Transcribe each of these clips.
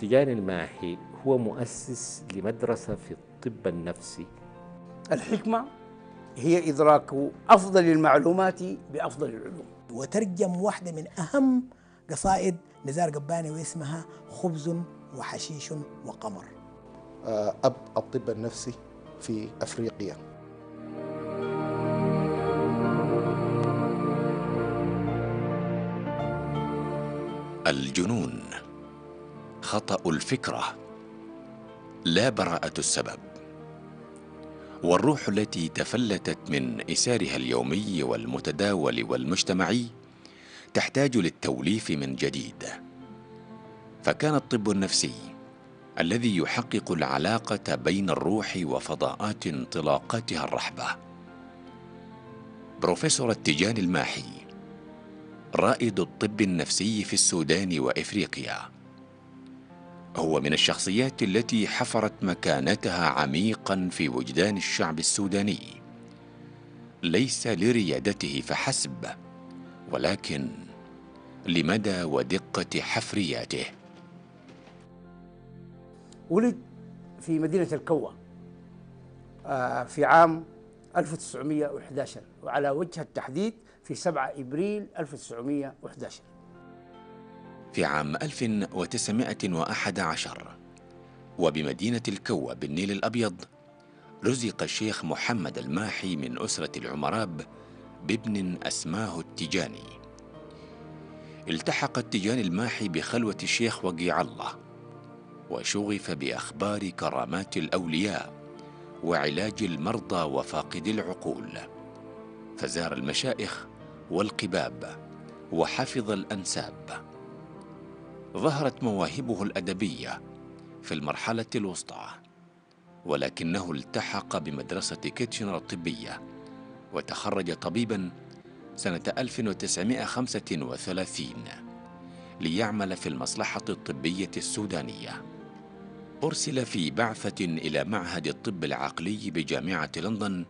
تيجان الماحي هو مؤسس لمدرسة في الطب النفسي الحكمة هي إدراك أفضل المعلومات بأفضل العلوم وترجم واحدة من أهم قصائد نزار قباني واسمها خبز وحشيش وقمر آه، أب الطب النفسي في أفريقيا الجنون خطأ الفكرة لا براءة السبب والروح التي تفلتت من إسارها اليومي والمتداول والمجتمعي تحتاج للتوليف من جديد فكان الطب النفسي الذي يحقق العلاقة بين الروح وفضاءات انطلاقاتها الرحبة بروفيسور التجان الماحي رائد الطب النفسي في السودان وإفريقيا هو من الشخصيات التي حفرت مكانتها عميقا في وجدان الشعب السوداني ليس لريادته فحسب ولكن لمدى ودقه حفرياته ولد في مدينه الكوة آه، في عام 1911 وعلى وجه التحديد في 7 ابريل 1911 في عام 1911 وبمدينة الكوة بالنيل الأبيض رزق الشيخ محمد الماحي من أسرة العمراب بابن أسماه التجاني التحق التجاني الماحي بخلوة الشيخ وقيع الله وشغف بأخبار كرامات الأولياء وعلاج المرضى وفاقدي العقول فزار المشائخ والقباب وحفظ الأنساب ظهرت مواهبه الادبيه في المرحله الوسطى ولكنه التحق بمدرسه كيتشنر الطبيه وتخرج طبيبا سنه 1935 ليعمل في المصلحه الطبيه السودانيه أرسل في بعثة إلى معهد الطب العقلي بجامعة لندن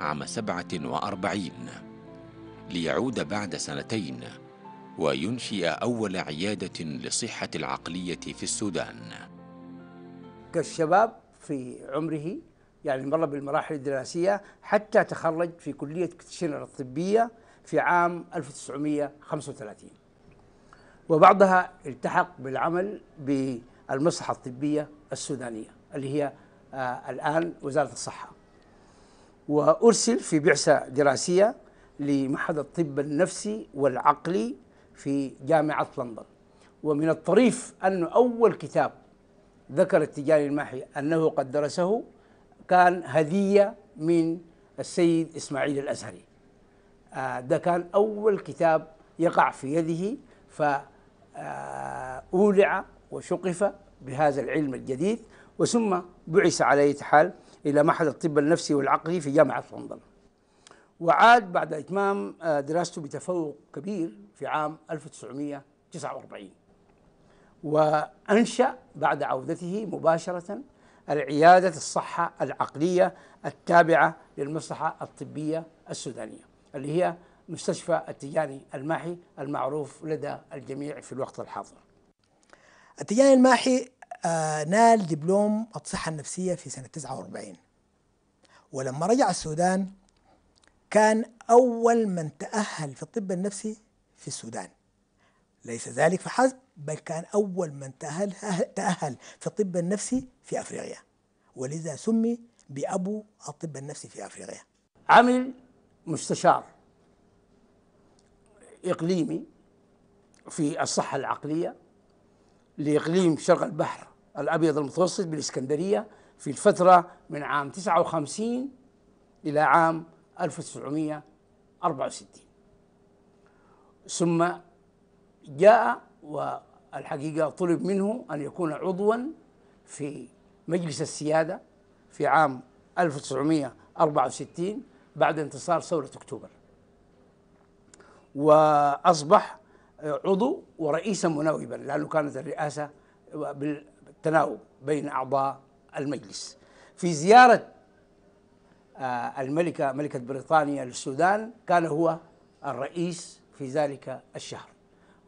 عام 47 ليعود بعد سنتين وينشئ أول عيادة لصحة العقلية في السودان كالشباب في عمره يعني مر بالمراحل الدراسية حتى تخرج في كلية كتشنر الطبية في عام 1935 وبعدها التحق بالعمل بالمصحه الطبية السودانية اللي هي آه، الآن وزارة الصحة وأرسل في بعثة دراسية لمعهد الطب النفسي والعقلي في جامعة لندن ومن الطريف أنه أول كتاب ذكر التجاري الماحي أنه قد درسه كان هدية من السيد إسماعيل الأزهري آه، ده كان أول كتاب يقع في يده فأولع آه، وشقف بهذا العلم الجديد وثم بعث على حال إلى معهد الطب النفسي والعقلي في جامعة لندن وعاد بعد إتمام آه، دراسته بتفوق كبير في عام 1949 وأنشأ بعد عودته مباشرة العيادة الصحة العقلية التابعة للمصلحة الطبية السودانية اللي هي مستشفى التجاني الماحي المعروف لدى الجميع في الوقت الحاضر التجاني الماحي آه، نال دبلوم الصحة النفسية في سنة 49 ولما رجع السودان كان أول من تأهل في الطب النفسي في السودان ليس ذلك فحسب بل كان أول من تأهل, تأهل في الطب النفسي في أفريقيا ولذا سمي بأبو الطب النفسي في أفريقيا عمل مستشار إقليمي في الصحة العقلية لإقليم شرق البحر الأبيض المتوسط بالإسكندرية في الفترة من عام 59 إلى عام 1964 ثم جاء والحقيقة طلب منه أن يكون عضوا في مجلس السيادة في عام 1964 بعد انتصار ثورة أكتوبر وأصبح عضو ورئيسا مناوبا لأنه كانت الرئاسة بالتناوب بين أعضاء المجلس في زيارة آه، الملكة ملكة بريطانيا للسودان كان هو الرئيس في ذلك الشهر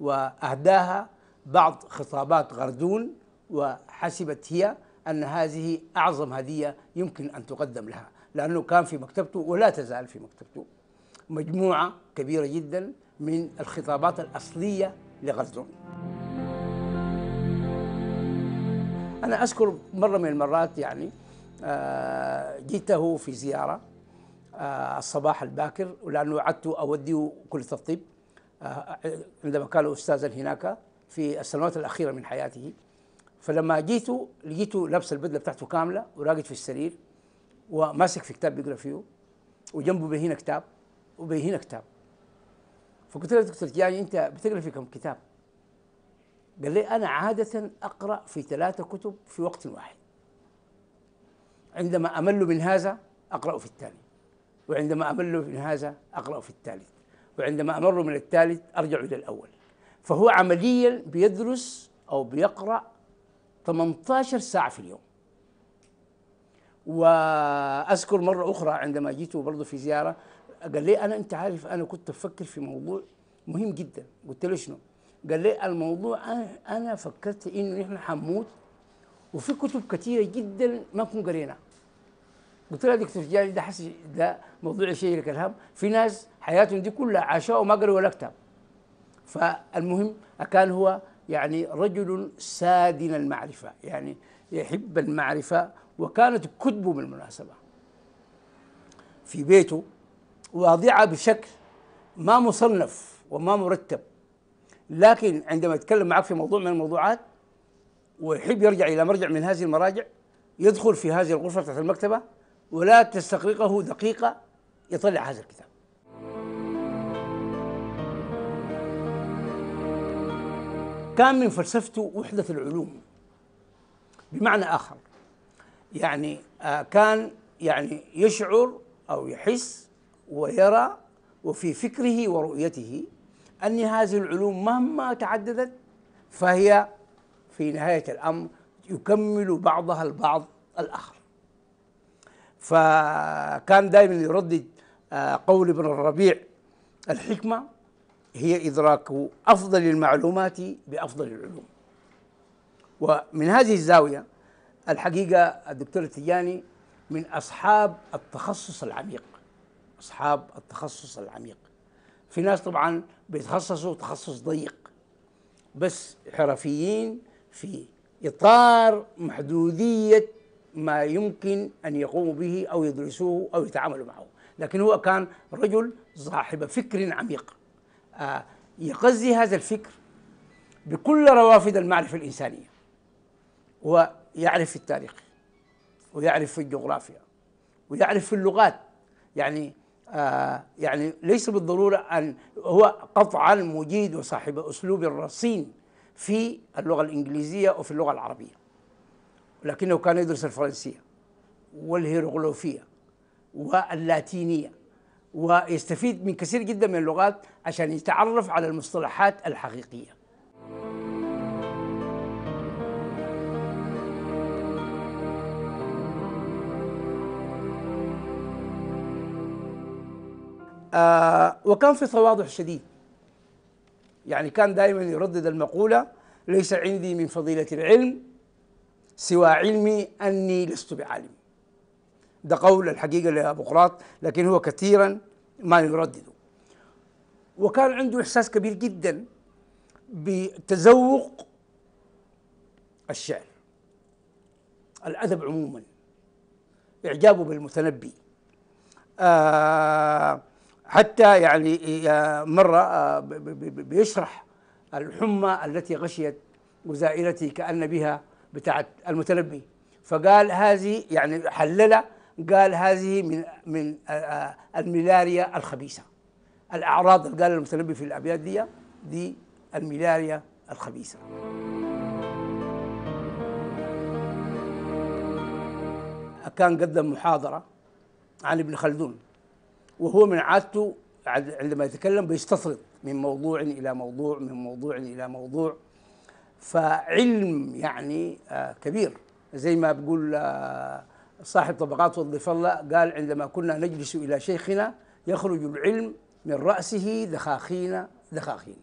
وأهداها بعض خطابات غردون وحسبت هي أن هذه أعظم هدية يمكن أن تقدم لها لأنه كان في مكتبته ولا تزال في مكتبته مجموعة كبيرة جدا من الخطابات الأصلية لغردون أنا أذكر مرة من المرات يعني آه، جيته في زيارة آه، الصباح الباكر لأنه عدت أوديه كلية الطب عندما كان استاذا هناك في السنوات الاخيره من حياته فلما جيت لقيته لابس البدله بتاعته كامله وراقد في السرير وماسك في كتاب بيقرا فيه وجنبه بهين كتاب وبهنا كتاب فقلت له دكتور يعني انت بتقرا في كم كتاب؟ قال لي انا عاده اقرا في ثلاثه كتب في وقت واحد عندما امل من هذا اقرا في الثاني وعندما امل من هذا اقرا في الثالث وعندما أمر من الثالث أرجع إلى الأول فهو عمليا بيدرس أو بيقرأ 18 ساعة في اليوم وأذكر مرة أخرى عندما جيت برضه في زيارة قال لي أنا أنت عارف أنا كنت بفكر في موضوع مهم جدا قلت له شنو؟ قال لي الموضوع أنا, أنا فكرت إنه نحن حنموت وفي كتب كثيرة جدا ما كنا قريناها قلت لها دكتور جاي ده حسي ده موضوع شيء لك الهم في ناس حياتهم دي كلها عاشوا وما قروا ولا كتاب فالمهم كان هو يعني رجل سادن المعرفة يعني يحب المعرفة وكانت كتبه بالمناسبة في بيته واضعة بشكل ما مصنف وما مرتب لكن عندما يتكلم معك في موضوع من الموضوعات ويحب يرجع إلى مرجع من هذه المراجع يدخل في هذه الغرفة تحت المكتبة ولا تستغرقه دقيقة يطلع هذا الكتاب كان من فلسفته وحدة العلوم بمعنى آخر يعني آه، كان يعني يشعر أو يحس ويرى وفي فكره ورؤيته أن هذه العلوم مهما تعددت فهي في نهاية الأمر يكمل بعضها البعض الآخر فكان دائما يردد آه، قول ابن الربيع الحكمة هي إدراك أفضل المعلومات بأفضل العلوم ومن هذه الزاوية الحقيقة الدكتور التجاني من أصحاب التخصص العميق أصحاب التخصص العميق في ناس طبعا بيتخصصوا تخصص ضيق بس حرفيين في إطار محدودية ما يمكن أن يقوموا به أو يدرسوه أو يتعاملوا معه لكن هو كان رجل صاحب فكر عميق آه، يغذي هذا الفكر بكل روافد المعرفة الإنسانية ويعرف في التاريخ ويعرف في الجغرافيا ويعرف في اللغات يعني آه يعني ليس بالضرورة أن هو قطعا مجيد وصاحب أسلوب رصين في اللغة الإنجليزية وفي اللغة العربية ولكنه كان يدرس الفرنسية والهيروغليفية واللاتينية ويستفيد من كثير جدا من اللغات عشان يتعرف على المصطلحات الحقيقية آه وكان في تواضع شديد يعني كان دائما يردد المقولة ليس عندي من فضيلة العلم سوى علمي أني لست بعالم ده قول الحقيقة لأبوقراط لكن هو كثيرا ما يردده وكان عنده إحساس كبير جدا بتذوق الشعر الأدب عموما إعجابه بالمتنبي آه حتى يعني آه، مرة آه، بيشرح الحمى التي غشيت وزائرتي كأن بها بتاعت المتنبي فقال هذه يعني حللها قال هذه من من آه، آه، الملاريا الخبيثه الاعراض اللي قال المتنبي في الابيات دي دي الملاريا الخبيثه كان قدم محاضره عن ابن خلدون وهو من عادته عندما يتكلم بيستطرد من موضوع الى موضوع من موضوع الى موضوع فعلم يعني آه، كبير زي ما بقول آه، صاحب طبقات وظيف الله قال عندما كنا نجلس إلى شيخنا يخرج العلم من رأسه دخاخين دخاخين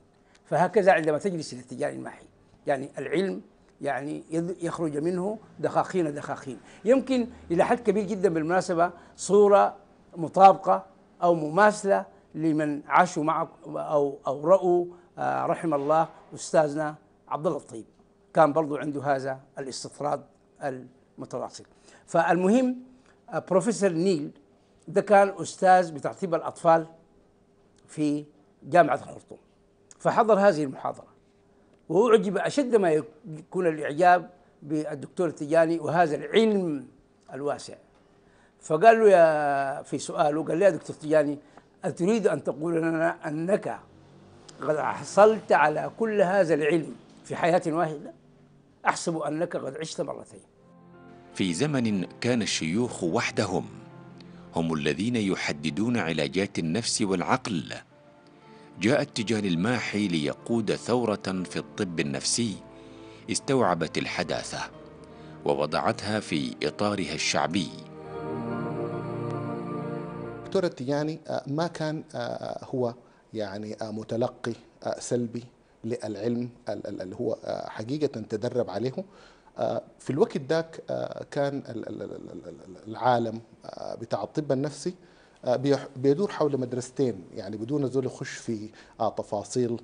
فهكذا عندما تجلس إلى التجاري المحي يعني العلم يعني يخرج منه دخاخين دخاخين يمكن إلى حد كبير جدا بالمناسبة صورة مطابقة أو مماثلة لمن عاشوا معك أو أو رأوا آه، رحم الله أستاذنا عبد الله الطيب كان برضو عنده هذا الاستطراد المتواصل فالمهم بروفيسور آه، نيل ده كان استاذ بتعطيب الاطفال في جامعه الخرطوم فحضر هذه المحاضره واعجب اشد ما يكون الاعجاب بالدكتور التجاني وهذا العلم الواسع فقال له يا في سؤاله قال لي يا دكتور تجاني أتريد أن تقول لنا أنك قد حصلت على كل هذا العلم في حياة واحدة أحسب أنك قد عشت مرتين في زمن كان الشيوخ وحدهم هم الذين يحددون علاجات النفس والعقل جاء التجان الماحي ليقود ثورة في الطب النفسي استوعبت الحداثة ووضعتها في إطارها الشعبي دكتور التجاني آه، ما كان آه، آه، هو يعني متلقي سلبي للعلم اللي هو حقيقة تدرب عليه في الوقت ذاك كان العالم بتاع الطب النفسي بيدور حول مدرستين يعني بدون زول يخش في تفاصيل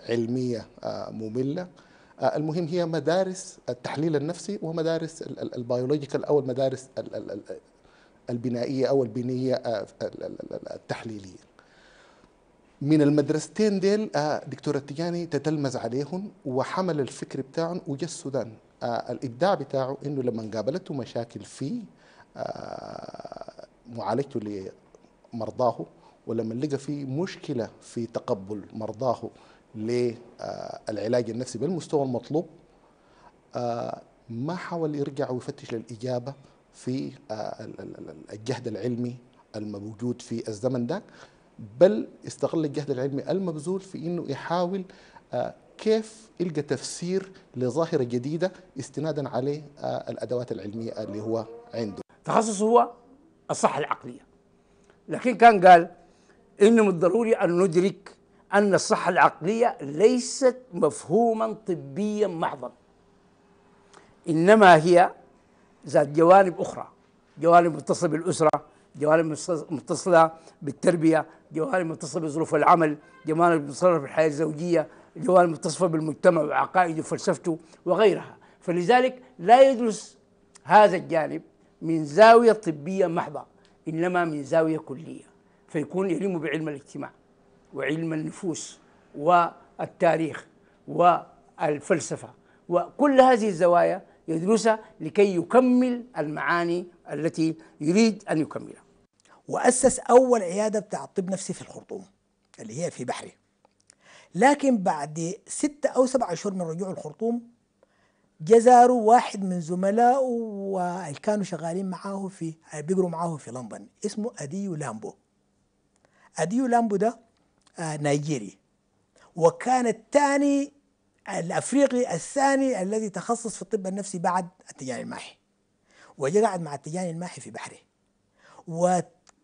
علمية مملة المهم هي مدارس التحليل النفسي ومدارس البيولوجيكال أو المدارس البنائية أو البنية التحليلية من المدرستين ديل آه، دكتورة تيجاني تتلمذ عليهم وحمل الفكر بتاعهم وجا السودان آه، الابداع بتاعه انه لما قابلته مشاكل في آه، معالجته لمرضاه ولما لقى في مشكله في تقبل مرضاه للعلاج النفسي بالمستوى المطلوب ما حاول يرجع ويفتش للاجابه في الجهد العلمي الموجود في الزمن ذاك بل استغل الجهد العلمي المبذول في انه يحاول آه، كيف يلقى تفسير لظاهره جديده استنادا عليه آه، الادوات العلميه اللي هو عنده تخصصه هو الصحه العقليه لكن كان قال انه من الضروري ان ندرك ان الصحه العقليه ليست مفهوما طبيا محضا انما هي ذات جوانب اخرى جوانب متصله بالاسره جوانب متصله بالتربيه جوانب متصله بظروف العمل جوانب متصله بالحياه الزوجيه جوانب متصله بالمجتمع وعقائده وفلسفته وغيرها فلذلك لا يدرس هذا الجانب من زاويه طبيه محضه انما من زاويه كليه فيكون يلم بعلم الاجتماع وعلم النفوس والتاريخ والفلسفه وكل هذه الزوايا يدرسها لكي يكمل المعاني التي يريد ان يكملها وأسس أول عيادة بتاع طب نفسي في الخرطوم اللي هي في بحري لكن بعد ستة أو سبعة أشهر من رجوع الخرطوم جزاروا واحد من زملائه واللي كانوا شغالين معاه في بيقروا معاه في لندن اسمه أديو لامبو أديو لامبو ده آه، نيجيري وكان الثاني الافريقي الثاني الذي تخصص في الطب النفسي بعد التجاني الماحي قعد مع التجاني الماحي في بحره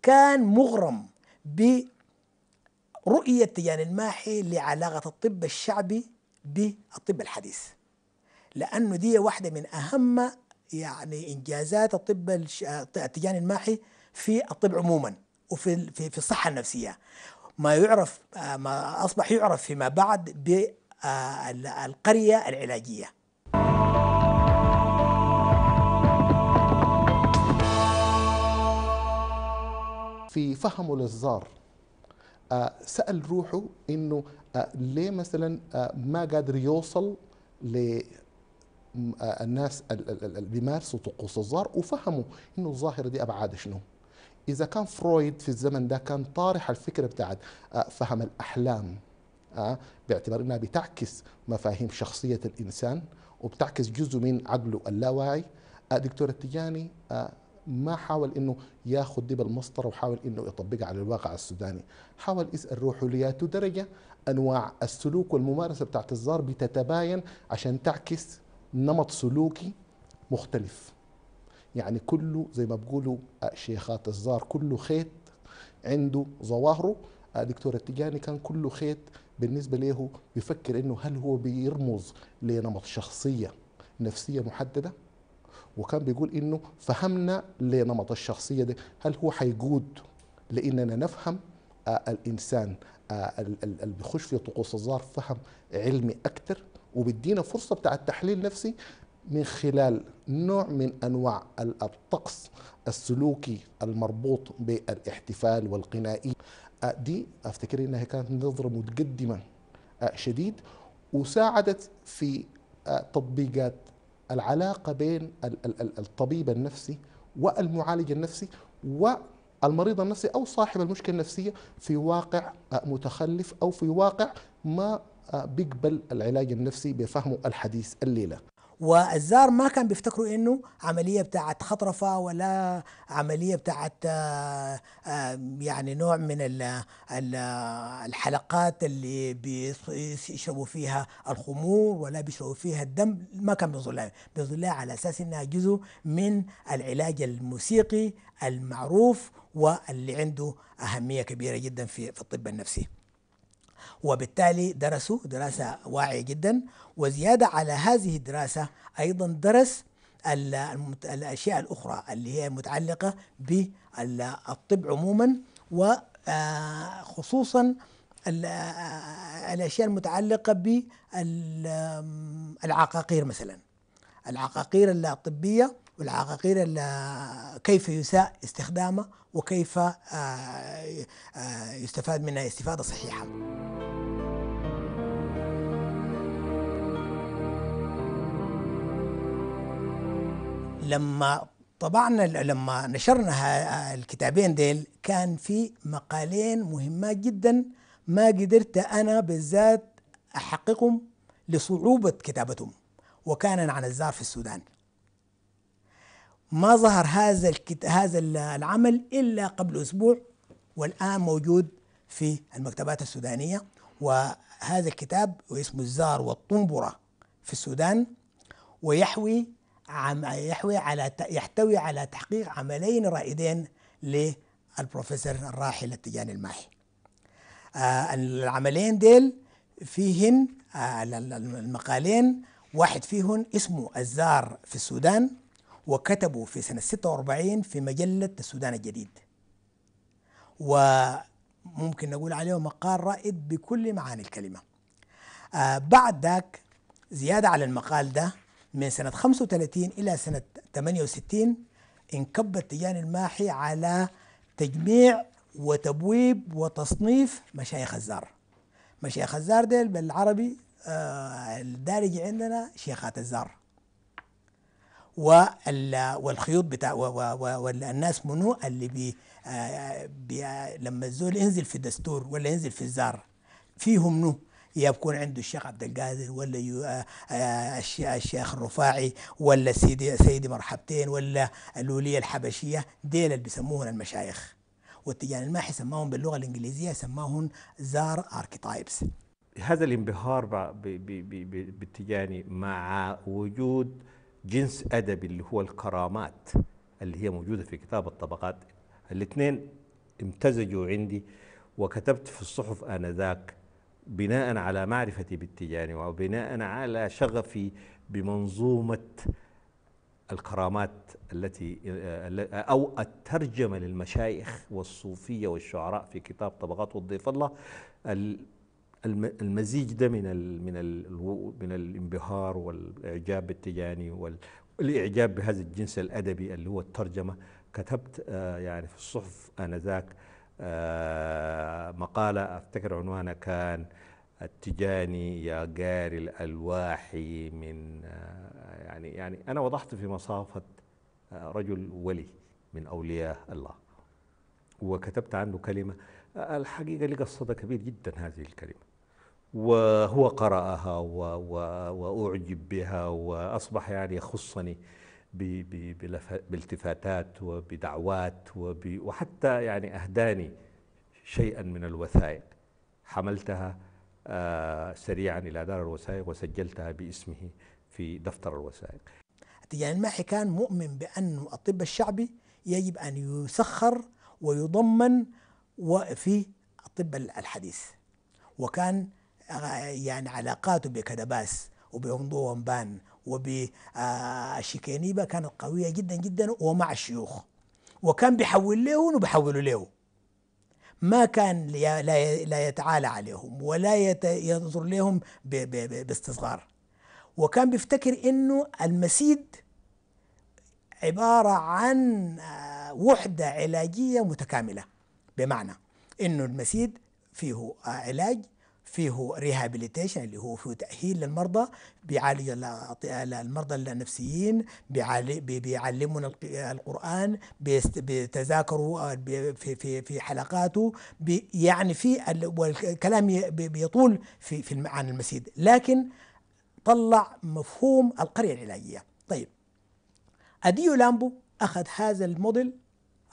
كان مغرم برؤية تيان الماحي لعلاقة الطب الشعبي بالطب الحديث لأنه دي واحدة من أهم يعني إنجازات الطب التيان الماحي في الطب عموما وفي في الصحة النفسية ما يعرف ما أصبح يعرف فيما بعد بالقرية آه، العلاجية في فهمه للزار آه، سأل روحه إنه آه، ليه مثلا آه، ما قادر يوصل للناس اللي بيمارسوا طقوس الزار وفهموا إنه الظاهرة دي أبعاد شنو إذا كان فرويد في الزمن ده كان طارح الفكرة بتاعت فهم الأحلام باعتبار إنها بتعكس مفاهيم شخصية الإنسان وبتعكس جزء من عقله اللاواعي دكتور التجاني ما حاول انه ياخذ دي بالمسطره وحاول انه يطبقها على الواقع السوداني حاول يسال روحه لياتو درجه انواع السلوك والممارسه بتاعت الزار بتتباين عشان تعكس نمط سلوكي مختلف يعني كله زي ما بقولوا شيخات الزار كله خيط عنده ظواهره دكتور التجاني كان كله خيط بالنسبة له بيفكر انه هل هو بيرمز لنمط شخصية نفسية محددة وكان بيقول انه فهمنا لنمط الشخصيه ده هل هو حيقود لاننا نفهم آه الانسان آه اللي بيخش في طقوس الزار فهم علمي اكثر وبيدينا فرصه بتاع التحليل نفسي من خلال نوع من انواع الطقس السلوكي المربوط بالاحتفال والقنائي آه، دي افتكر انها كانت نظره متقدمه آه، شديد وساعدت في آه، تطبيقات العلاقة بين الطبيب النفسي والمعالج النفسي والمريض النفسي أو صاحب المشكلة النفسية في واقع متخلف أو في واقع ما بيقبل العلاج النفسي بفهمه الحديث الليلة والزار ما كان بيفتكروا انه عمليه بتاعت خطرفه ولا عمليه بتاعت آه، آه، يعني نوع من الحلقات اللي بيشربوا فيها الخمور ولا بيشربوا فيها الدم ما كان بينظر لها على اساس انها جزء من العلاج الموسيقي المعروف واللي عنده اهميه كبيره جدا في الطب النفسي وبالتالي درسوا دراسة واعية جدا وزيادة على هذه الدراسة أيضا درس الأشياء الأخرى اللي هي متعلقة بالطب عموما وخصوصا آه، آه، آه، الأشياء المتعلقة بالعقاقير مثلا العقاقير الطبية والعقاقير كيف يساء استخدامها وكيف آه، آه، يستفاد منها استفادة صحيحة لما طبعنا لما نشرنا الكتابين ديل كان في مقالين مهمات جدا ما قدرت انا بالذات احققهم لصعوبه كتابتهم وكان عن الزار في السودان ما ظهر هذا الكت... هذا العمل الا قبل اسبوع والان موجود في المكتبات السودانيه وهذا الكتاب واسمه الزار والطنبره في السودان ويحوي عم... يحوي على يحتوي على تحقيق عملين رائدين للبروفيسور الراحل التجان الماحي آه العملين ديل فيهن آه المقالين واحد فيهن اسمه الزار في السودان وكتبوا في سنة 46 في مجلة السودان الجديد وممكن نقول عليه مقال رائد بكل معاني الكلمة آه بعد ذاك زيادة على المقال ده من سنة 35 إلى سنة 68 انكب التجان الماحي على تجميع وتبويب وتصنيف مشايخ الزار مشايخ الزار ديل بالعربي آه الدارج عندنا شيخات الزار والخيوط بتاع والناس منو اللي بي, آه، بي لما الزول ينزل في الدستور ولا ينزل في الزار فيهم نو يكون عنده الشيخ عبد القادر ولا آه، آه، الشيخ الرفاعي ولا سيدي سيدي مرحبتين ولا الولية الحبشية ديل اللي بيسموهم المشايخ والتيجان الماحي سماهم باللغة الإنجليزية سماهم زار أركيتايبس هذا الانبهار بالتجاني مع وجود جنس أدبي اللي هو الكرامات اللي هي موجودة في كتاب الطبقات الاثنين امتزجوا عندي وكتبت في الصحف آنذاك بناء على معرفتي بالتجاني وبناء على شغفي بمنظومة الكرامات التي أو الترجمة للمشايخ والصوفية والشعراء في كتاب طبقات وضيف الله المزيج ده من الـ من الـ من الانبهار والاعجاب بالتجاني والاعجاب بهذا الجنس الادبي اللي هو الترجمه كتبت آه، يعني في الصحف انذاك آه، مقاله افتكر عنوانها كان التجاني يا قاري الالواحي من آه، يعني يعني انا وضحت في مصافه رجل ولي من اولياء الله وكتبت عنه كلمه الحقيقه لي قصتها كبير جدا هذه الكلمه وهو قرأها وأعجب بها وأصبح يعني يخصني بالتفاتات وبدعوات وحتى يعني أهداني شيئا من الوثائق حملتها آه، سريعا إلى دار الوثائق وسجلتها باسمه في دفتر الوثائق تجان يعني الماحي كان مؤمن بأن الطب الشعبي يجب أن يسخر ويضمن في الطب الحديث وكان يعني علاقاته بكدباس وبهندو ومبان وبشيكينيبا آه، كانت قوية جدا جدا ومع الشيوخ وكان بيحول لهم وبيحولوا له ما كان لا يتعالى عليهم ولا ينظر لهم باستصغار وكان بيفتكر انه المسيد عبارة عن آه، وحدة علاجية متكاملة بمعنى انه المسيد فيه آه، علاج فيه ريهابيليتيشن اللي هو فيه تأهيل للمرضى بيعالج المرضى النفسيين بيعلمون القرآن بيتذاكروا آه، في في في حلقاته يعني في الكلام بيطول في في عن المسيد لكن طلع مفهوم القرية العلاجية طيب أديو لامبو أخذ هذا الموديل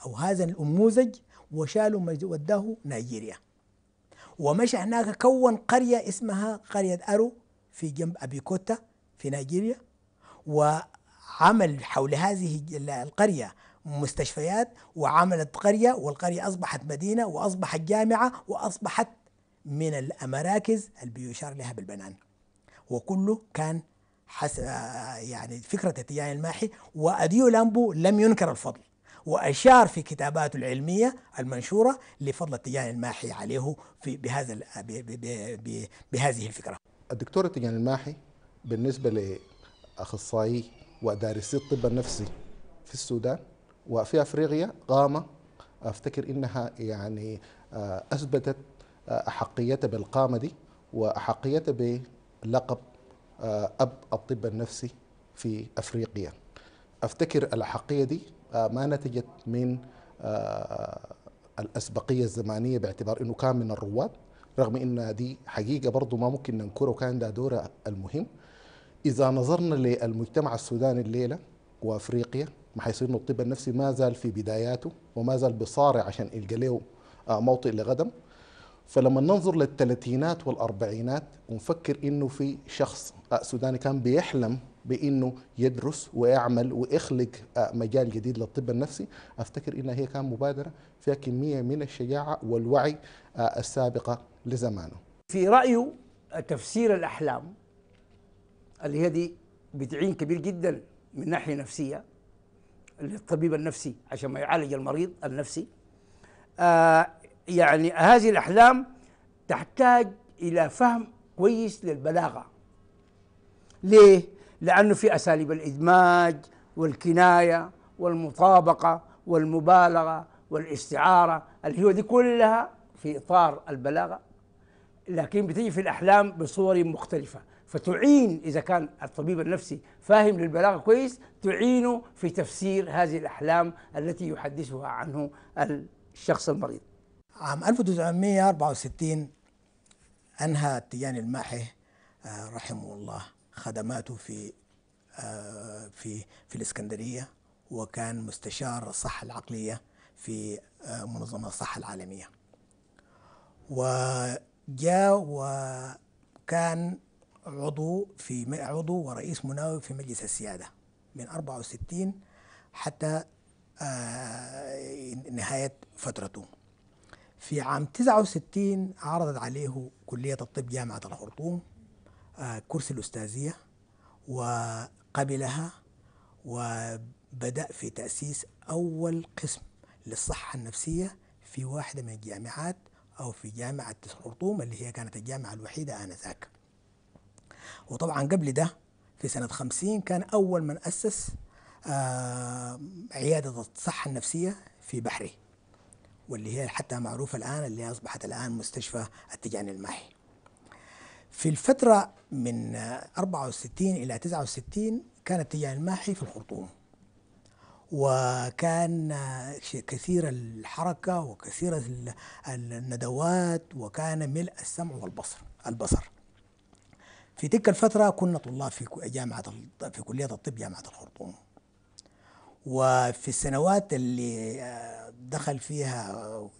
أو هذا النموذج وشاله وداه نيجيريا ومشى هناك كون قرية اسمها قرية أرو في جنب أبيكوتا في نيجيريا وعمل حول هذه القرية مستشفيات وعملت قرية والقرية أصبحت مدينة وأصبحت جامعة وأصبحت من المراكز اللي بيشار لها بالبنان وكله كان حس آه، يعني فكرة التجارة الماحي وأديو لامبو لم ينكر الفضل وأشار في كتاباته العلمية المنشورة لفضل التجاني الماحي عليه في بهذا بهذه الفكرة الدكتور التجاني الماحي بالنسبة لأخصائي ودارسي الطب النفسي في السودان وفي أفريقيا قامة أفتكر إنها يعني آه، أثبتت آه، أحقيتها بالقامة دي وأحقيتها بلقب آه، أب الطب النفسي في أفريقيا أفتكر الأحقية دي آه، ما نتجت من آه، الأسبقية الزمانية باعتبار أنه كان من الرواد رغم أن دي حقيقة برضو ما ممكن ننكره وكان ده دورة المهم إذا نظرنا للمجتمع السوداني الليلة وأفريقيا ما حيصير الطب النفسي ما زال في بداياته وما زال بصارع عشان يلقى له آه، موطئ لغدم فلما ننظر للثلاثينات والأربعينات ونفكر إنه في شخص سوداني كان بيحلم بانه يدرس ويعمل ويخلق آه، مجال جديد للطب النفسي افتكر انها هي كان مبادره فيها كميه من الشجاعه والوعي آه، السابقه لزمانه في رايه تفسير الاحلام اللي هي دي بتعين كبير جدا من ناحيه نفسيه للطبيب النفسي عشان ما يعالج المريض النفسي آه يعني هذه الاحلام تحتاج الى فهم كويس للبلاغه ليه لأنه في أساليب الإدماج والكناية والمطابقة والمبالغة والاستعارة اللي هو دي كلها في إطار البلاغة لكن بتيجي في الأحلام بصور مختلفة فتعين إذا كان الطبيب النفسي فاهم للبلاغة كويس تعينه في تفسير هذه الأحلام التي يحدثها عنه الشخص المريض عام 1964 أنهى تيان الماحي آه، رحمه الله خدماته في آه، في في الاسكندريه وكان مستشار الصحه العقليه في آه، منظمه الصحه العالميه وجاء وكان عضو في عضو ورئيس مناوب في مجلس السياده من 64 حتى آه، نهايه فترته في عام 69 عرضت عليه كلية الطب جامعة الخرطوم آه، كرسي الأستاذية وقبلها وبدأ في تأسيس أول قسم للصحة النفسية في واحدة من الجامعات أو في جامعة الخرطوم اللي هي كانت الجامعة الوحيدة آنذاك وطبعا قبل ده في سنة خمسين كان أول من أسس آه، عيادة الصحة النفسية في بحري واللي هي حتى معروفة الآن اللي أصبحت الآن مستشفى التجاني الماهي في الفترة من 64 إلى 69 كان اتجاه الماحي في الخرطوم وكان كثير الحركة وكثير الندوات وكان ملء السمع والبصر البصر في تلك الفترة كنا طلاب في جامعة في كلية الطب جامعة الخرطوم وفي السنوات اللي آه، دخل فيها آه،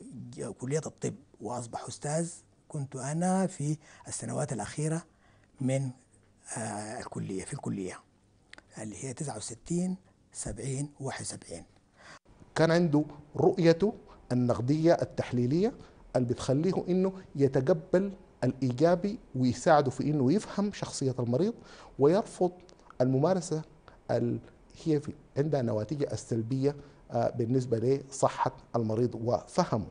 كلية الطب وأصبح أستاذ كنت أنا في السنوات الأخيرة من آه، الكلية في الكلية اللي هي 69 70 71 كان عنده رؤيته النقدية التحليلية اللي بتخليه انه يتقبل الايجابي ويساعده في انه يفهم شخصية المريض ويرفض الممارسة اللي هي في عندها نواتج السلبية آه، بالنسبة لصحة المريض وفهمه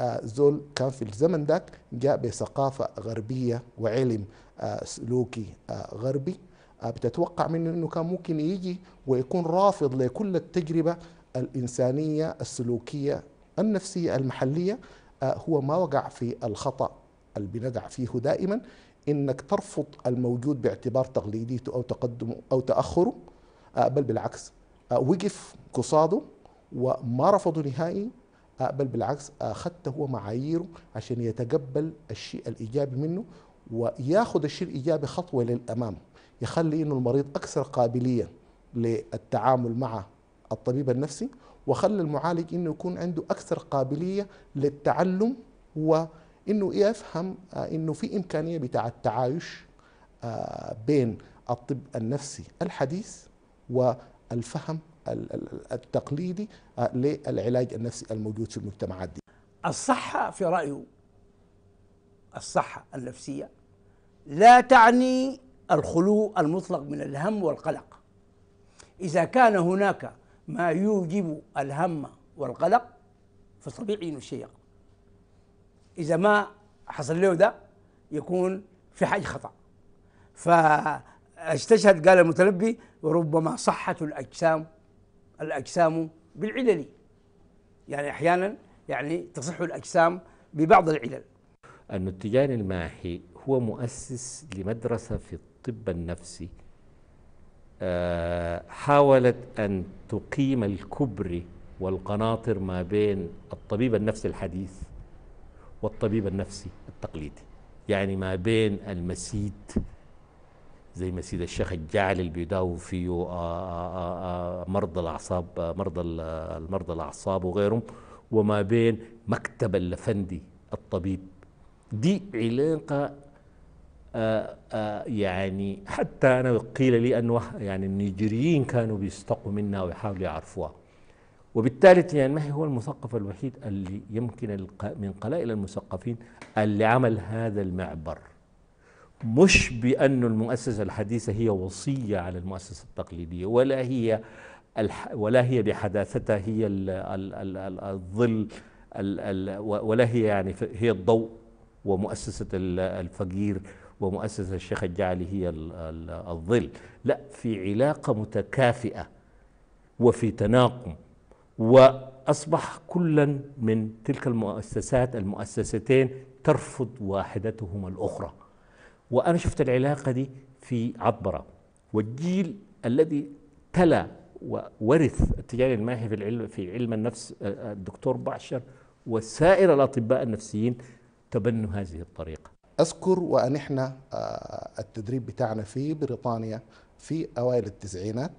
آه، زول كان في الزمن ذاك جاء بثقافة غربية وعلم آه، سلوكي آه، غربي بتتوقع منه انه كان ممكن يجي ويكون رافض لكل التجربه الانسانيه السلوكيه النفسيه المحليه هو ما وقع في الخطا اللي بندع فيه دائما انك ترفض الموجود باعتبار تقليديته او تقدمه او تاخره بل بالعكس وقف قصاده وما رفضه نهائي بل بالعكس اخذته هو معاييره عشان يتقبل الشيء الايجابي منه وياخذ الشيء الايجابي خطوه للامام يخلي انه المريض اكثر قابليه للتعامل مع الطبيب النفسي وخلى المعالج انه يكون عنده اكثر قابليه للتعلم وانه يفهم آه، انه في امكانيه بتاع التعايش آه، بين الطب النفسي الحديث والفهم التقليدي آه، للعلاج النفسي الموجود في المجتمعات دي الصحة في رأيه الصحة النفسية لا تعني الخلو المطلق من الهم والقلق إذا كان هناك ما يوجب الهم والقلق فطبيعي انه الشيء اذا ما حصل له ده يكون في حاجه خطا فاستشهد قال المتنبي وربما صحة الأجسام الأجسام بالعلل يعني أحيانا يعني تصح الأجسام ببعض العلل أن الماحي هو مؤسس لمدرسة في الطب النفسي آه، حاولت أن تقيم الكبري والقناطر ما بين الطبيب النفسي الحديث والطبيب النفسي التقليدي يعني ما بين المسيد زي ما سيد الشيخ الجعل اللي فيه آه، آه، آه، مرضى الاعصاب مرضى المرضى الاعصاب وغيرهم وما بين مكتب الافندي الطبيب دي علاقه يعني حتى انا قيل لي انه يعني النيجيريين كانوا بيستقوا منها ويحاولوا يعرفوها وبالتالي يعني ما هو المثقف الوحيد اللي يمكن من قلائل المثقفين اللي عمل هذا المعبر مش بأن المؤسسة الحديثة هي وصية على المؤسسة التقليدية ولا هي ولا هي بحداثتها هي الظل ولا هي يعني هي الضوء ومؤسسة الفقير ومؤسسة الشيخ الجعلي هي الظل لا في علاقة متكافئة وفي تناقم وأصبح كلا من تلك المؤسسات المؤسستين ترفض واحدتهما الأخرى وأنا شفت العلاقة دي في عطبرة والجيل الذي تلا وورث التجاري الماهي في العلم في علم النفس آه، آه، الدكتور بعشر وسائر الأطباء النفسيين تبنوا هذه الطريقة أذكر وأن إحنا آه، التدريب بتاعنا في بريطانيا في أوائل التسعينات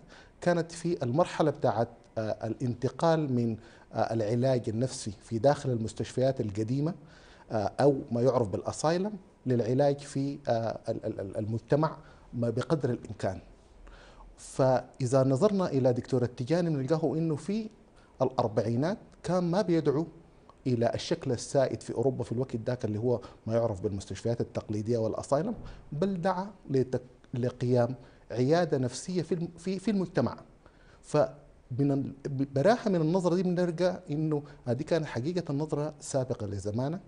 كانت في المرحلة بتاعت الانتقال من العلاج النفسي في داخل المستشفيات القديمة أو ما يعرف بالأسايلم للعلاج في آه، المجتمع بقدر الامكان فاذا نظرنا الى دكتور التجاني بنلقاه انه في الاربعينات كان ما بيدعو الى الشكل السائد في اوروبا في الوقت ذاك اللي هو ما يعرف بالمستشفيات التقليديه والاصايلم بل دعا لقيام عياده نفسيه في في في المجتمع ف من براحه من النظره دي بنلقى انه هذه كانت حقيقه نظره سابقه لزمانه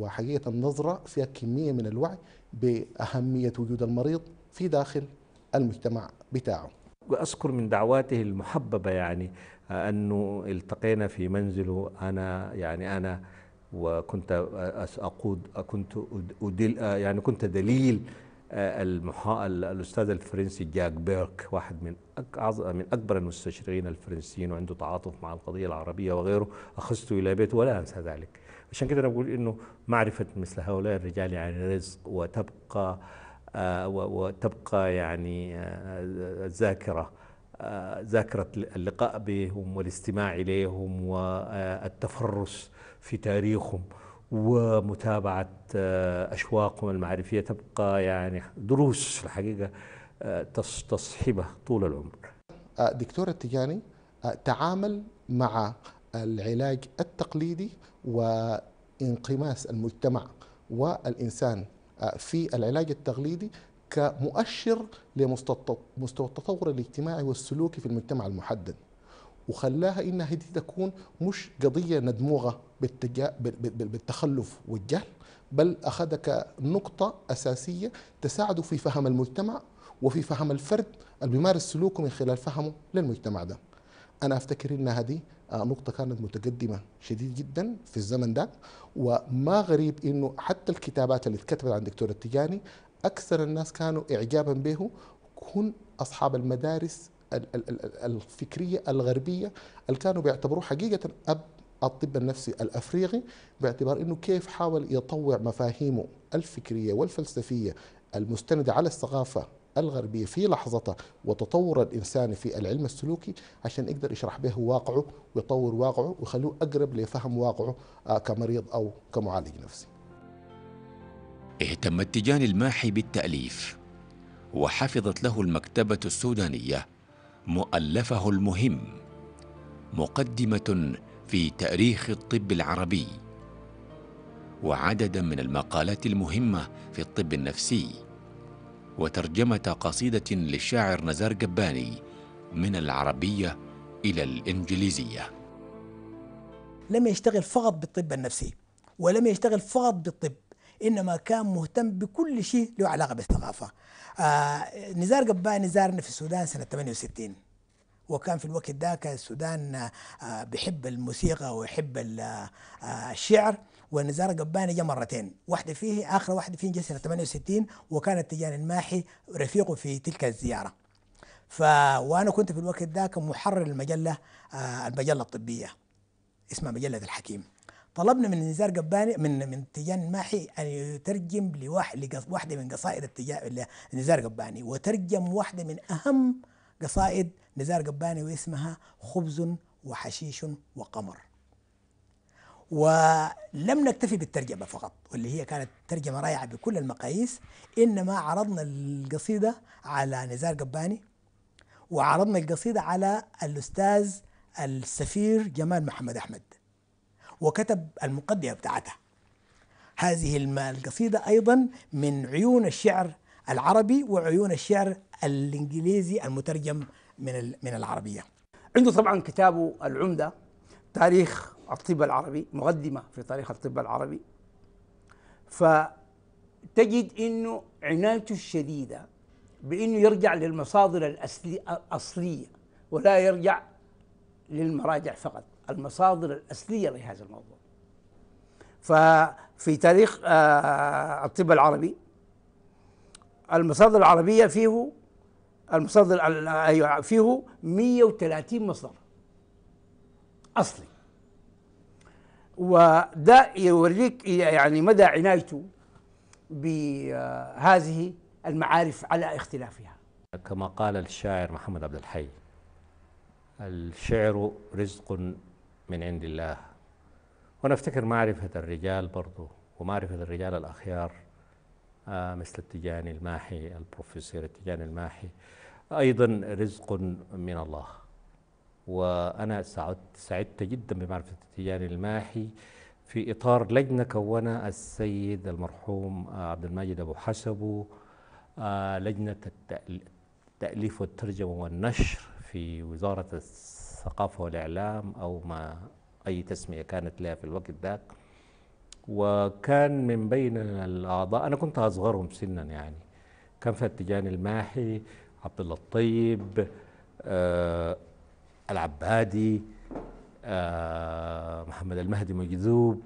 وحقيقة النظرة فيها كمية من الوعي بأهمية وجود المريض في داخل المجتمع بتاعه وأذكر من دعواته المحببة يعني آه، أنه التقينا في منزله أنا يعني أنا وكنت أقود كنت آه، يعني كنت دليل المحا... الاستاذ الفرنسي جاك بيرك واحد من أك... من اكبر المستشرقين الفرنسيين وعنده تعاطف مع القضيه العربيه وغيره اخذته الى بيته ولا انسى ذلك عشان كده انا بقول انه معرفه مثل هؤلاء الرجال يعني رزق وتبقى آه، وتبقى يعني الذاكره آه، آه، ذاكره اللقاء بهم والاستماع اليهم والتفرس في تاريخهم ومتابعة آه، أشواقهم المعرفية تبقى يعني دروس الحقيقة آه، تصحبه طول العمر آه، دكتور التجاني تعامل مع العلاج التقليدي وانقماس المجتمع والإنسان في العلاج التقليدي كمؤشر لمستوى التطور الاجتماعي والسلوكي في المجتمع المحدد وخلاها انها دي تكون مش قضيه ندموغه بالتخلف والجهل بل اخذها كنقطه اساسيه تساعده في فهم المجتمع وفي فهم الفرد اللي بيمارس سلوكه من خلال فهمه للمجتمع ده انا افتكر ان هذه آه، نقطة كانت متقدمة شديد جدا في الزمن ده وما غريب انه حتى الكتابات اللي اتكتبت عن دكتور التجاني اكثر الناس كانوا اعجابا به كن اصحاب المدارس الفكرية الغربية اللي كانوا بيعتبروه حقيقة أب الطب النفسي الافريقي باعتبار انه كيف حاول يطوع مفاهيمه الفكريه والفلسفيه المستنده على الثقافه الغربيه في لحظتها وتطور الانسان في العلم السلوكي عشان يقدر يشرح به واقعه ويطور واقعه ويخلوه اقرب لفهم واقعه آه، كمريض او كمعالج نفسي. اهتم التجان الماحي بالتاليف وحفظت له المكتبه السودانيه مؤلفه المهم مقدمه في تاريخ الطب العربي وعددا من المقالات المهمه في الطب النفسي وترجمه قصيده للشاعر نزار جباني من العربيه الى الانجليزيه لم يشتغل فقط بالطب النفسي ولم يشتغل فقط بالطب انما كان مهتم بكل شيء له علاقه بالثقافه آه نزار قباني زارنا في السودان سنه 68 وكان في الوقت ذاك السودان آه بيحب الموسيقى ويحب آه الشعر ونزار قباني جاء مرتين واحدة فيه آخر واحدة فيه جاء سنة 68 وكان التجاني الماحي رفيقه في تلك الزيارة ف وأنا كنت في الوقت ذاك محرر المجلة آه المجلة الطبية اسمها مجلة الحكيم طلبنا من نزار قباني من من تيجان الماحي ان يترجم لواحد واحده من قصائد نزار قباني وترجم واحده من اهم قصائد نزار قباني واسمها خبز وحشيش وقمر ولم نكتفي بالترجمه فقط واللي هي كانت ترجمه رائعه بكل المقاييس انما عرضنا القصيده على نزار قباني وعرضنا القصيده على الاستاذ السفير جمال محمد احمد وكتب المقدمة بتاعتها هذه القصيدة أيضا من عيون الشعر العربي وعيون الشعر الإنجليزي المترجم من من العربية عنده طبعا كتابه العمدة تاريخ الطب العربي مقدمة في تاريخ الطب العربي فتجد انه عنايته الشديدة بانه يرجع للمصادر الأصلية ولا يرجع للمراجع فقط المصادر الأصلية لهذا الموضوع ففي تاريخ آه، الطب العربي المصادر العربية فيه المصادر أيوة فيه 130 مصدر أصلي وده يوريك يعني مدى عنايته بهذه آه، المعارف على اختلافها كما قال الشاعر محمد عبد الحي الشعر رزق من عند الله ونفتكر معرفة الرجال برضو ومعرفة الرجال الأخيار آه، مثل التجاني الماحي البروفيسور التجاني الماحي أيضا رزق من الله وأنا سعدت, سعدت جدا بمعرفة التجاني الماحي في إطار لجنة كونها السيد المرحوم آه، عبد المجيد أبو حسبو آه، لجنة التأليف والترجمة والنشر في وزارة الثقافة والإعلام أو ما أي تسمية كانت لها في الوقت ذاك وكان من بين الأعضاء أنا كنت أصغرهم سنا يعني كان في التجان الماحي عبد الله الطيب آه العبادي آه محمد المهدي مجذوب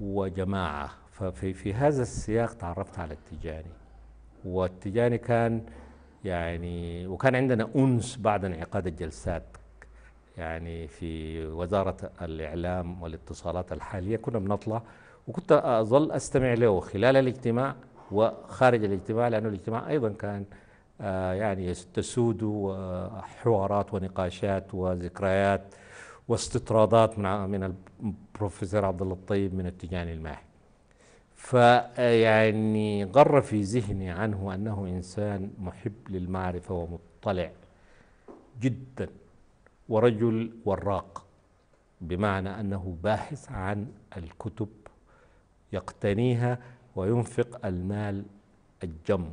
وجماعة ففي في هذا السياق تعرفت على التجاني والتجاني كان يعني وكان عندنا أنس بعد انعقاد الجلسات يعني في وزارة الإعلام والاتصالات الحالية كنا بنطلع وكنت أظل أستمع له خلال الاجتماع وخارج الاجتماع لأنه الاجتماع أيضا كان آه، يعني تسود حوارات ونقاشات وذكريات واستطرادات من من البروفيسور عبد الله الطيب من التجاني الماحي فيعني آه، غر في ذهني عنه انه انسان محب للمعرفه ومطلع جدا ورجل وراق بمعنى أنه باحث عن الكتب يقتنيها وينفق المال الجم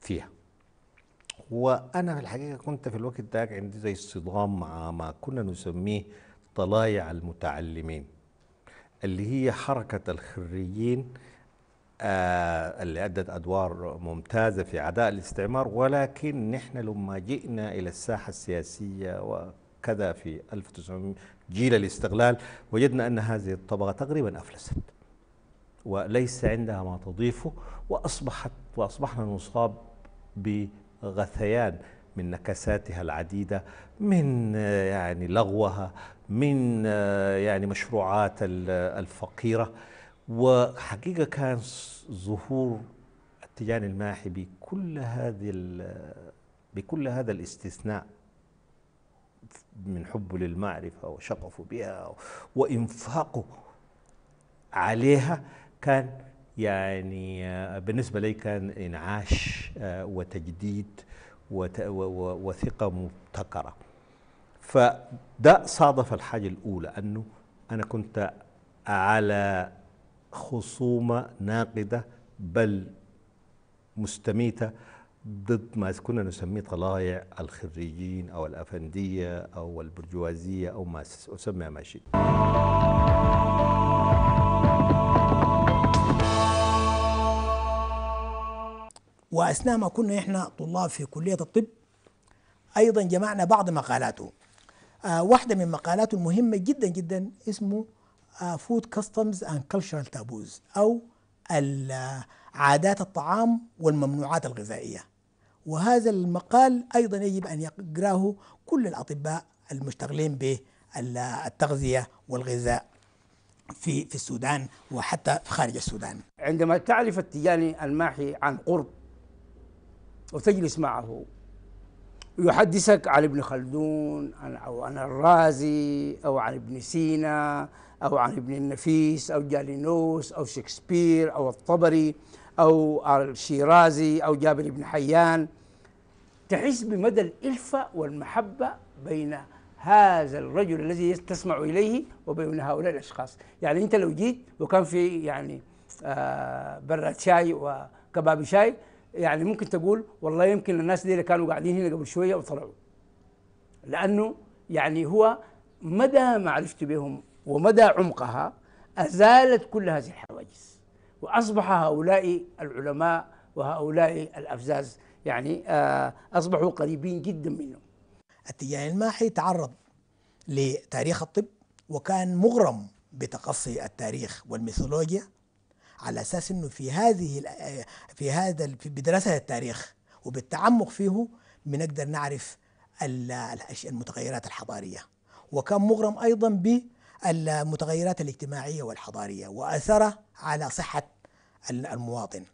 فيها وأنا في الحقيقة كنت في الوقت ده عندي زي الصدام مع ما كنا نسميه طلايع المتعلمين اللي هي حركة الخريين آه اللي أدت أدوار ممتازة في عداء الاستعمار ولكن نحن لما جئنا إلى الساحة السياسية و كذا في 1900 جيل الاستغلال وجدنا أن هذه الطبقة تقريبا أفلست وليس عندها ما تضيفه وأصبحت وأصبحنا نصاب بغثيان من نكساتها العديدة من يعني لغوها من يعني مشروعات الفقيرة وحقيقة كان ظهور التجاني الماحي بكل هذه بكل هذا الاستثناء من حبه للمعرفة وشغفه بها وإنفاقه عليها كان يعني آه، بالنسبة لي كان إنعاش آه، وتجديد وثقة مبتكرة فده صادف الحاجة الأولى أنه أنا كنت على خصومة ناقدة بل مستميتة ضد ما كنا نسميه طلائع الخريجين أو الأفندية أو البرجوازية أو ما أسميها ما شئت وأثناء ما كنا إحنا طلاب في كلية الطب أيضا جمعنا بعض مقالاته آه واحدة من مقالاته المهمة جدا جدا اسمه فود كاستمز اند كلتشرال تابوز او آه، عادات الطعام والممنوعات الغذائيه وهذا المقال أيضا يجب أن يقراه كل الأطباء المشتغلين بالتغذية والغذاء في في السودان وحتى في خارج السودان عندما تعرف التجاني الماحي عن قرب وتجلس معه يحدثك عن ابن خلدون أو عن الرازي أو عن ابن سينا أو عن ابن النفيس أو جالينوس أو شكسبير أو الطبري أو الشيرازي أو جابر بن حيان تحس بمدى الالفه والمحبه بين هذا الرجل الذي تسمع اليه وبين هؤلاء الاشخاص يعني انت لو جيت وكان في يعني آه براد شاي وكباب شاي يعني ممكن تقول والله يمكن الناس دي اللي كانوا قاعدين هنا قبل شويه وطلعوا لانه يعني هو مدى معرفته بهم ومدى عمقها ازالت كل هذه الحواجز واصبح هؤلاء العلماء وهؤلاء الافزاز يعني آه، أصبحوا قريبين جدا منه التجاري الماحي تعرض لتاريخ الطب وكان مغرم بتقصي التاريخ والميثولوجيا على اساس انه في هذه آه، في هذا في بدراسه التاريخ وبالتعمق فيه بنقدر نعرف المتغيرات الحضاريه وكان مغرم ايضا بالمتغيرات الاجتماعيه والحضاريه واثرها على صحه المواطن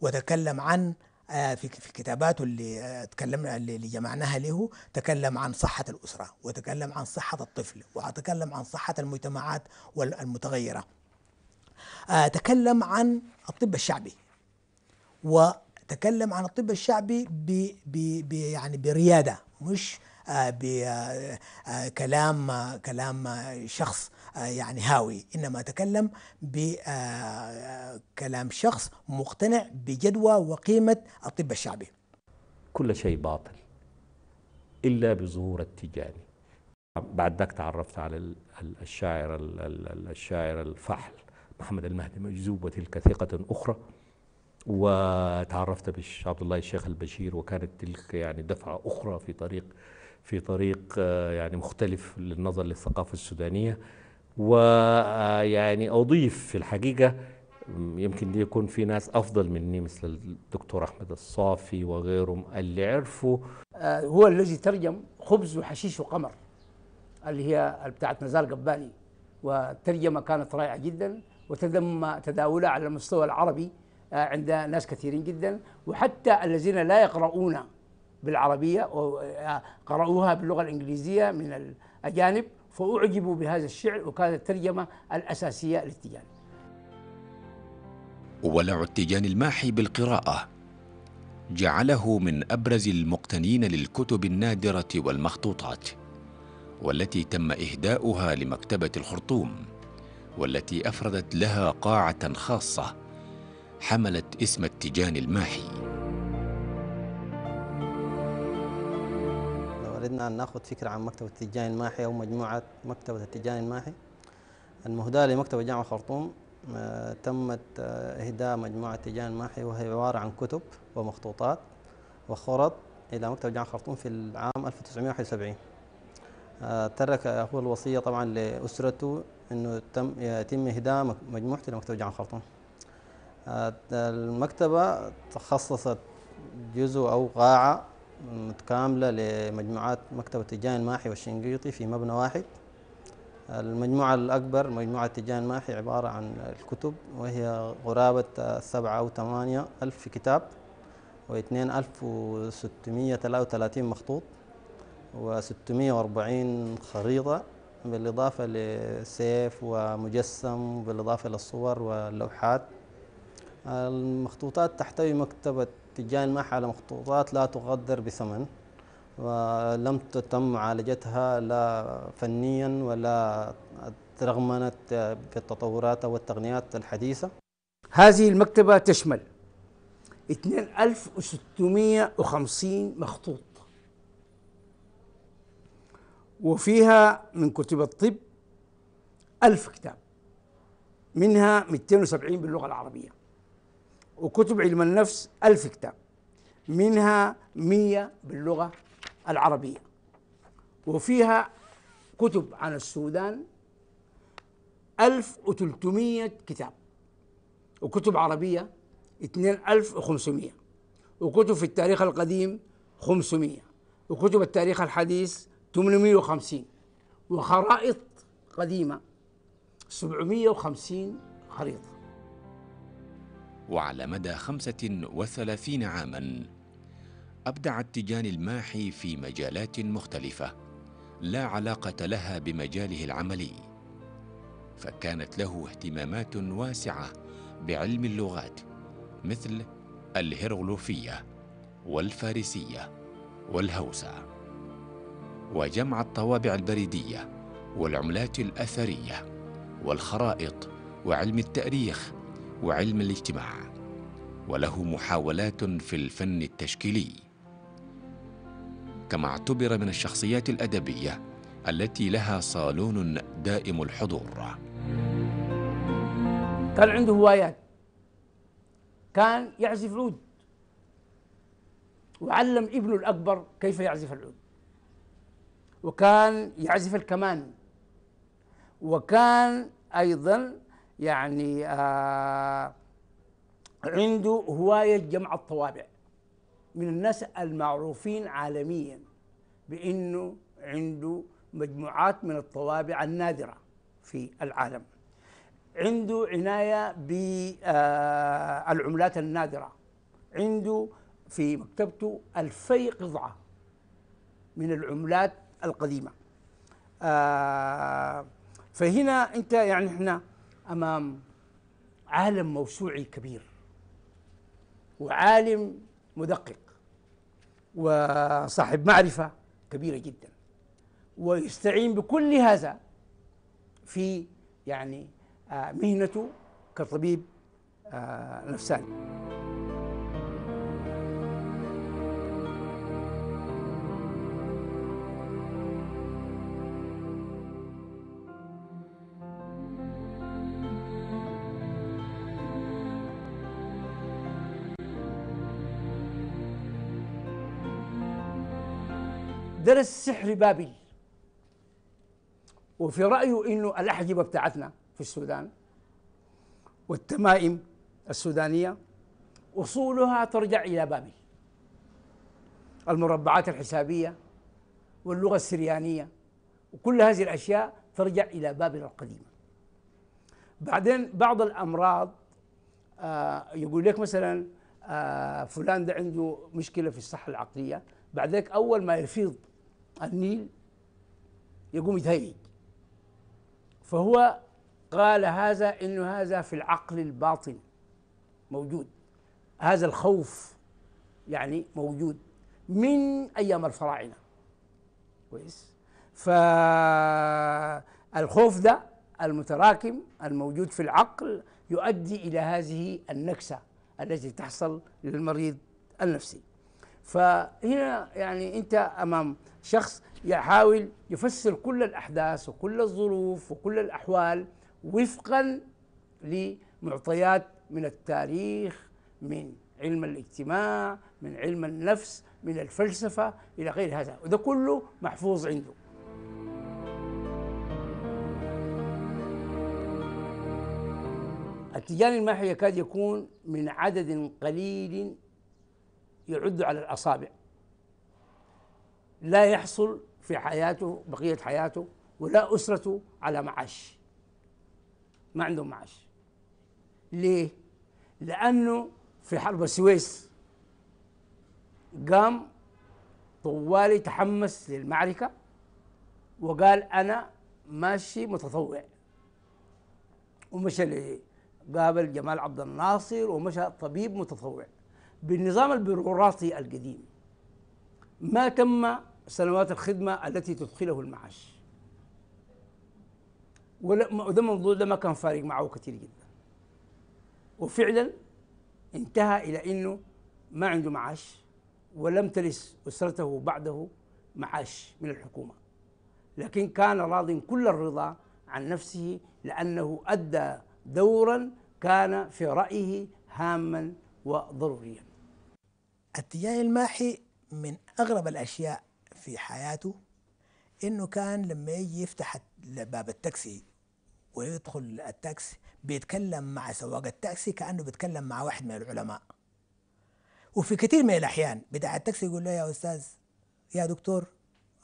وتكلم عن آه، في في كتاباته آه، اللي تكلمنا اللي جمعناها له تكلم عن صحة الأسرة وتكلم عن صحة الطفل وتكلم عن صحة المجتمعات المتغيرة آه، تكلم عن الطب الشعبي وتكلم عن الطب الشعبي ب ب يعني بريادة مش بكلام كلام شخص آه، يعني هاوي إنما تكلم بكلام آه، شخص مقتنع بجدوى وقيمة الطب الشعبي كل شيء باطل إلا بظهور التجاني بعد ذاك تعرفت على الشاعر الشاعر الفحل محمد المهدي مجذوب وتلك ثقة أخرى وتعرفت عبد الله الشيخ البشير وكانت تلك يعني دفعة أخرى في طريق في طريق آه، يعني مختلف للنظر للثقافة السودانية ويعني أضيف في الحقيقة يمكن دي يكون في ناس أفضل مني مثل الدكتور أحمد الصافي وغيرهم اللي عرفوا آه، هو الذي ترجم خبز وحشيش وقمر اللي هي بتاعت نزار قباني والترجمة كانت رائعة جدا وتم تداولها على المستوى العربي آه، عند ناس كثيرين جدا وحتى الذين لا يقرؤون بالعربية آه، قرأوها باللغة الإنجليزية من الأجانب فأعجبوا بهذا الشعر وكانت الترجمة الأساسية للتيجان ولع التيجان الماحي بالقراءة جعله من أبرز المقتنين للكتب النادرة والمخطوطات والتي تم إهداؤها لمكتبة الخرطوم والتي أفردت لها قاعة خاصة حملت اسم التيجان الماحي أردنا أن نأخذ فكرة عن مكتبة التجاني الماحي أو مجموعة مكتبة التجاني الماحي المهداة لمكتبة جامعة الخرطوم آه، تمت آه، إهداء مجموعة التجاني الماحي وهي عبارة عن كتب ومخطوطات وخرط إلى مكتبة جامعة الخرطوم في العام 1971 آه، ترك هو الوصيه طبعا لأسرته أنه تم يتم إهداء مجموعته إلى مكتبة جامعة الخرطوم المكتبة تخصصت جزء أو قاعة متكاملة لمجموعات مكتبة تيجان ماحي والشنقيطي في مبنى واحد المجموعة الأكبر مجموعة تيجان ماحي عبارة عن الكتب وهي قرابة سبعة أو ثمانية ألف كتاب و2633 مخطوط و640 خريطة بالإضافة لسيف ومجسم بالإضافة للصور واللوحات المخطوطات تحتوي مكتبة تجان معها على مخطوطات لا تقدر بثمن ولم تتم معالجتها لا فنيا ولا ترغمنت بالتطورات والتقنيات الحديثة هذه المكتبة تشمل 2650 مخطوط وفيها من كتب الطب ألف كتاب منها 270 باللغة العربية وكتب علم النفس ألف كتاب منها مية باللغة العربية وفيها كتب عن السودان ألف وتلتمية كتاب وكتب عربية اثنين ألف وخمسمية وكتب في التاريخ القديم خمسمية وكتب التاريخ الحديث 850 وخرائط قديمة 750 خريطة وعلى مدى 35 عاما أبدع التيجان الماحي في مجالات مختلفة لا علاقة لها بمجاله العملي فكانت له اهتمامات واسعة بعلم اللغات مثل الهيروغلوفية والفارسية والهوسة وجمع الطوابع البريدية والعملات الأثرية والخرائط وعلم التأريخ وعلم الاجتماع وله محاولات في الفن التشكيلي كما اعتبر من الشخصيات الادبيه التي لها صالون دائم الحضور كان عنده هوايات كان يعزف عود وعلم ابنه الاكبر كيف يعزف العود وكان يعزف الكمان وكان ايضا يعني آه عنده هواية جمع الطوابع من الناس المعروفين عالميا بأنه عنده مجموعات من الطوابع النادرة في العالم عنده عناية بالعملات آه، النادرة عنده في مكتبته ألفي قطعة من العملات القديمة آه، فهنا أنت يعني إحنا امام عالم موسوعي كبير وعالم مدقق وصاحب معرفه كبيره جدا ويستعين بكل هذا في يعني آه، مهنته كطبيب آه، نفساني درس سحر بابل وفي رأيه إنه الأحجبة بتاعتنا في السودان والتمائم السودانية أصولها ترجع إلى بابل المربعات الحسابية واللغة السريانية وكل هذه الأشياء ترجع إلى بابل القديمة بعدين بعض الأمراض آه يقول لك مثلا آه فلان ده عنده مشكلة في الصحة العقلية بعد ذلك أول ما يفيض النيل يقوم يتهيج فهو قال هذا انه هذا في العقل الباطن موجود هذا الخوف يعني موجود من ايام الفراعنه كويس فالخوف ده المتراكم الموجود في العقل يؤدي الى هذه النكسه التي تحصل للمريض النفسي فهنا يعني انت امام شخص يحاول يفسر كل الاحداث وكل الظروف وكل الاحوال وفقا لمعطيات من التاريخ من علم الاجتماع من علم النفس من الفلسفه الى غير هذا وده كله محفوظ عنده التجاري الماحي يكاد يكون من عدد قليل يعد على الأصابع لا يحصل في حياته بقية حياته ولا أسرته على معاش ما عندهم معاش ليه؟ لأنه في حرب السويس قام طوالي تحمس للمعركة وقال أنا ماشي متطوع ومشى قابل جمال عبد الناصر ومشى طبيب متطوع بالنظام البيروقراطي القديم ما تم سنوات الخدمة التي تدخله المعاش وده منظور ده ما كان فارق معه كثير جدا وفعلا انتهى إلى أنه ما عنده معاش ولم تلس أسرته بعده معاش من الحكومة لكن كان راض كل الرضا عن نفسه لأنه أدى دورا كان في رأيه هاما وضروريا التجاه الماحي من أغرب الأشياء في حياته إنه كان لما يجي يفتح باب التاكسي ويدخل التاكسي بيتكلم مع سواق التاكسي كأنه بيتكلم مع واحد من العلماء وفي كثير من الأحيان بتاع التاكسي يقول له يا أستاذ يا دكتور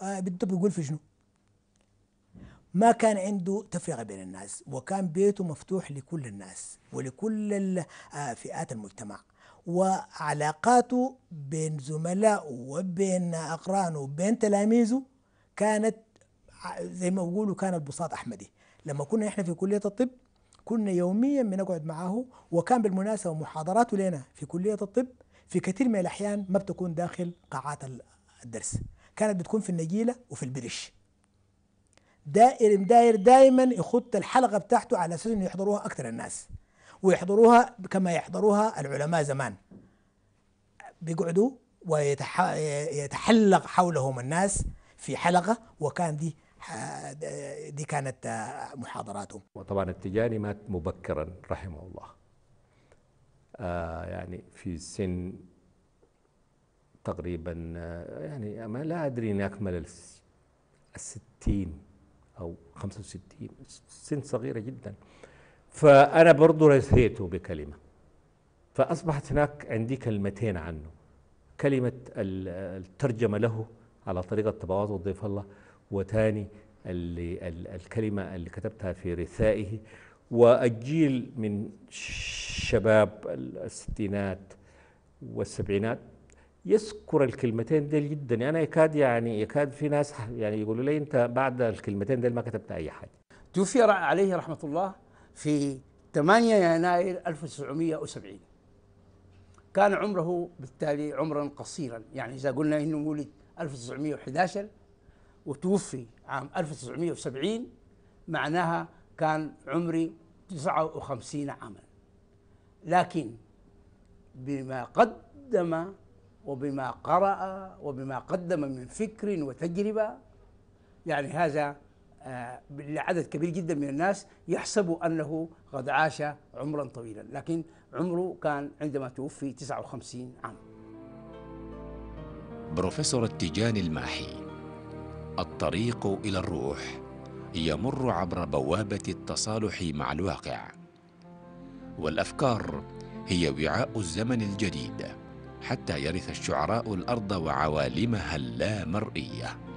آه بده يقول في شنو ما كان عنده تفرقة بين الناس وكان بيته مفتوح لكل الناس ولكل آه، فئات المجتمع وعلاقاته بين زملائه وبين أقرانه وبين تلاميذه كانت زي ما بيقولوا كانت بساط أحمدي لما كنا إحنا في كلية الطب كنا يوميا بنقعد معه وكان بالمناسبة محاضراته لنا في كلية الطب في كثير من الأحيان ما بتكون داخل قاعات الدرس كانت بتكون في النجيلة وفي البرش دائر داير دائما يخط الحلقة بتاعته على أساس إنه يحضروها أكثر الناس ويحضروها كما يحضروها العلماء زمان بيقعدوا ويتحلق حولهم الناس في حلقة وكان دي دي كانت محاضراتهم وطبعا التجاني مات مبكرا رحمه الله آه يعني في سن تقريبا آه، يعني ما لا أدري أن أكمل الستين أو خمسة وستين سن صغيرة جدا فأنا برضو رثيته بكلمة فأصبحت هناك عندي كلمتين عنه كلمة الترجمة له على طريقة تبواضع ضيف الله وتاني الكلمة اللي كتبتها في رثائه والجيل من شباب الستينات والسبعينات يذكر الكلمتين ديل جدا يعني انا يكاد يعني يكاد في ناس يعني يقولوا لي انت بعد الكلمتين ديل ما كتبت اي حاجه توفي عليه رحمه الله في 8 يناير 1970 كان عمره بالتالي عمرا قصيرا يعني إذا قلنا أنه ولد 1911 وتوفي عام 1970 معناها كان عمري 59 عاما لكن بما قدم وبما قرأ وبما قدم من فكر وتجربة يعني هذا آه، لعدد كبير جدا من الناس يحسبوا أنه قد عاش عمرا طويلا لكن عمره كان عندما توفي 59 عام بروفيسور التيجان الماحي الطريق إلى الروح يمر عبر بوابة التصالح مع الواقع والأفكار هي وعاء الزمن الجديد حتى يرث الشعراء الأرض وعوالمها اللامرئية